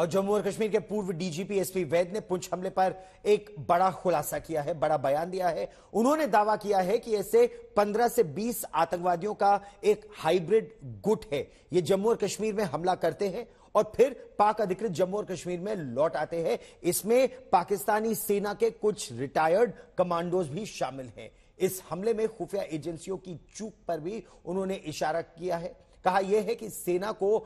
और जम्मू और कश्मीर के पूर्व डीजीपी एसपी वैद ने पुंछ हमले पर एक बड़ा खुलासा किया है बड़ा बयान दिया है उन्होंने दावा किया है कि ऐसे 15 से 20 आतंकवादियों का एक हाइब्रिड गुट है ये जम्मू और कश्मीर में हमला करते हैं और फिर पाक अधिकृत जम्मू और कश्मीर में लौट आते हैं इसमें पाकिस्तानी सेना के कुछ रिटायर्ड कमांडोज भी शामिल हैं इस हमले में खुफिया एजेंसियों की चूक पर भी उन्होंने इशारा किया है कहा यह है कि सेना को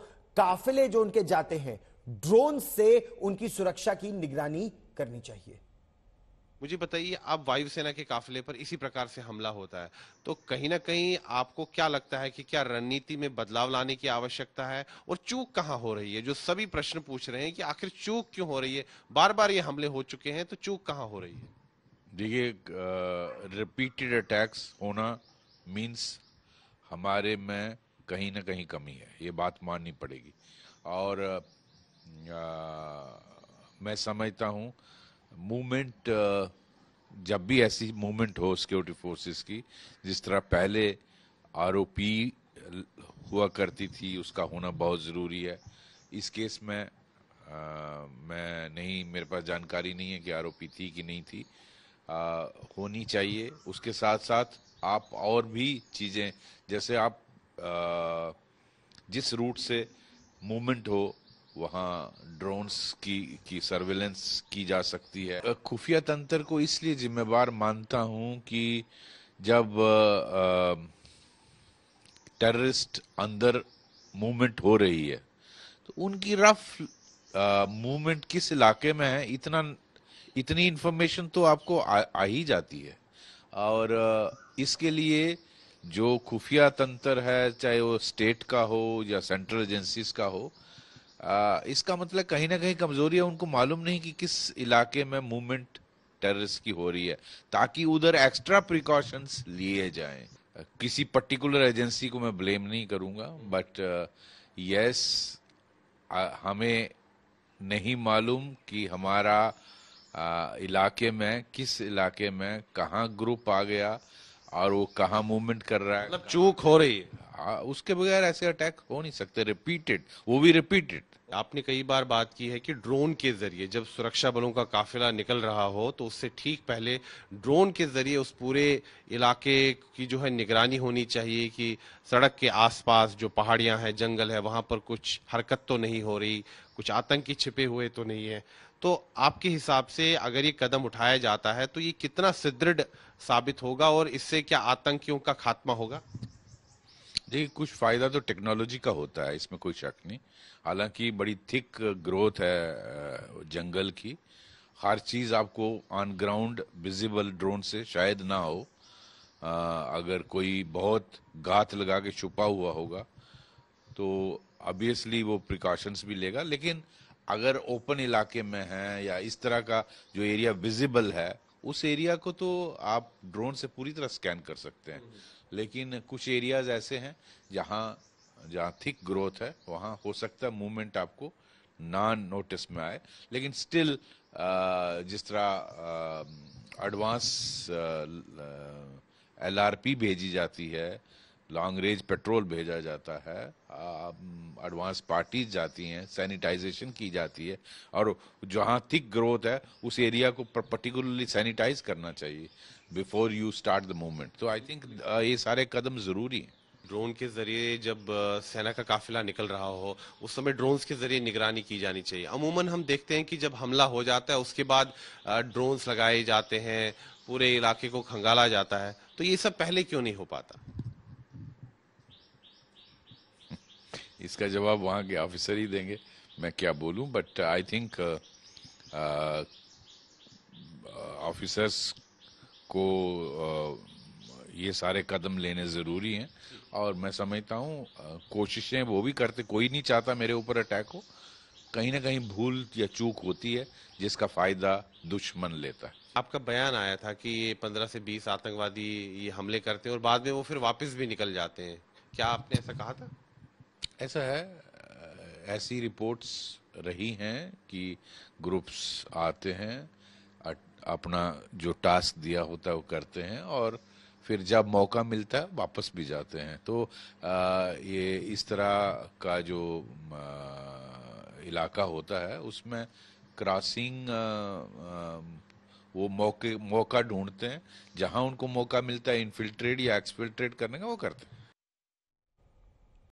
काफिले जो उनके जाते हैं ड्रोन से उनकी सुरक्षा की निगरानी करनी चाहिए मुझे बताइए आप वायुसेना के काफिले पर इसी प्रकार से हमला होता है तो कहीं ना कहीं आपको क्या लगता है कि क्या रणनीति में बदलाव लाने की आवश्यकता है और चूक कहां हो रही है जो सभी प्रश्न पूछ रहे हैं कि आखिर चूक क्यों हो रही है बार बार ये हमले हो चुके हैं तो चूक कहां हो रही है देखिए रिपीटेड अटैक्स होना मीन्स हमारे में कहीं ना कहीं कमी है ये बात माननी पड़ेगी और मैं समझता हूँ मूवमेंट जब भी ऐसी मूवमेंट हो सिक्योरिटी फोर्सेस की जिस तरह पहले आर हुआ करती थी उसका होना बहुत ज़रूरी है इस केस में आ, मैं नहीं मेरे पास जानकारी नहीं है कि आर थी कि नहीं थी आ, होनी चाहिए उसके साथ साथ आप और भी चीज़ें जैसे आप आ, जिस रूट से मूवमेंट हो वहाँ ड्रोन्स की की सर्वेलेंस की जा सकती है खुफिया तंत्र को इसलिए जिम्मेवार मानता हूँ कि जब टेररिस्ट अंदर मूवमेंट हो रही है तो उनकी रफ मूवमेंट किस इलाके में है इतना इतनी इंफॉर्मेशन तो आपको आ, आ ही जाती है और इसके लिए जो खुफिया तंत्र है चाहे वो स्टेट का हो या सेंट्रल एजेंसीज का हो इसका मतलब कहीं ना कहीं कमजोरी है उनको मालूम नहीं कि किस इलाके में मूवमेंट टेररिस्ट की हो रही है ताकि उधर एक्स्ट्रा प्रिकॉशंस लिए जाएं किसी पर्टिकुलर एजेंसी को मैं ब्लेम नहीं करूंगा बट यस हमें नहीं मालूम कि हमारा इलाके में किस इलाके में कहाँ ग्रुप आ गया और वो कहाँ मूवमेंट कर रहा है मतलब चूक हो रही है उसके बगैर ऐसे अटैक हो नहीं सकते रिपीटेड वो भी रिपीटेड आपने कई बार बात की है कि ड्रोन के जरिए जब सुरक्षा बलों का काफिला निकल रहा हो तो उससे ठीक पहले ड्रोन के जरिए उस पूरे इलाके की जो है निगरानी होनी चाहिए कि सड़क के आसपास जो पहाड़ियां हैं जंगल है वहां पर कुछ हरकत तो नहीं हो रही कुछ आतंकी छिपे हुए तो नहीं है तो आपके हिसाब से अगर ये कदम उठाया जाता है तो ये कितना सुदृढ़ साबित होगा और इससे क्या आतंकियों का खात्मा होगा देखिए कुछ फायदा तो टेक्नोलॉजी का होता है इसमें कोई शक नहीं हालांकि बड़ी थिक ग्रोथ है जंगल की हर चीज़ आपको ऑन ग्राउंड विजिबल ड्रोन से शायद ना हो आ, अगर कोई बहुत गात लगा के छुपा हुआ होगा तो ऑब्वियसली वो प्रिकॉशंस भी लेगा लेकिन अगर ओपन इलाके में है या इस तरह का जो एरिया विजिबल है उस एरिया को तो आप ड्रोन से पूरी तरह स्कैन कर सकते हैं लेकिन कुछ एरियाज ऐसे हैं जहाँ जहाँ थिक ग्रोथ है वहाँ हो सकता है मूवमेंट आपको नॉन नोटिस में आए लेकिन स्टिल जिस तरह एडवांस एल भेजी जाती है लॉन्ग रेंज पेट्रोल भेजा जाता है एडवांस पार्टीज जाती हैं सैनिटाइजेशन की जाती है और जहां थिक ग्रोथ है उस एरिया को पर्टिकुलरली सैनिटाइज करना चाहिए before you start the movement तो आई थिंक ये सारे कदम ज़रूरी हैं ड्रोन के जरिए जब uh, सेना का काफिला निकल रहा हो उस समय ड्रोन्स के जरिए निगरानी की जानी चाहिए अमूमन हम देखते हैं कि जब हमला हो जाता है उसके बाद uh, ड्रोन्स लगाए जाते हैं पूरे इलाके को खंगाला जाता है तो ये सब पहले क्यों नहीं हो पाता इसका जवाब वहाँ के ऑफिसर ही देंगे मैं क्या बोलूँ बट आई थिंक ऑफिसर्स को uh, ये सारे कदम लेने ज़रूरी हैं और मैं समझता हूँ uh, कोशिशें वो भी करते कोई नहीं चाहता मेरे ऊपर अटैक हो कहीं ना कहीं भूल या चूक होती है जिसका फ़ायदा दुश्मन लेता है आपका बयान आया था कि ये पंद्रह से बीस आतंकवादी ये हमले करते हैं और बाद में वो फिर वापस भी निकल जाते हैं क्या आपने ऐसा कहा था ऐसा है ऐसी रिपोर्ट्स रही हैं कि ग्रुप्स आते हैं अपना जो टास्क दिया होता है वो करते हैं और फिर जब मौका मिलता है वापस भी जाते हैं तो आ, ये इस तरह का जो आ, इलाका होता है उसमें क्रॉसिंग वो मौके मौका ढूंढते हैं जहां उनको मौका मिलता है इनफिल्ट्रेट या एक्सफिल्ट्रेट करने का वो करते हैं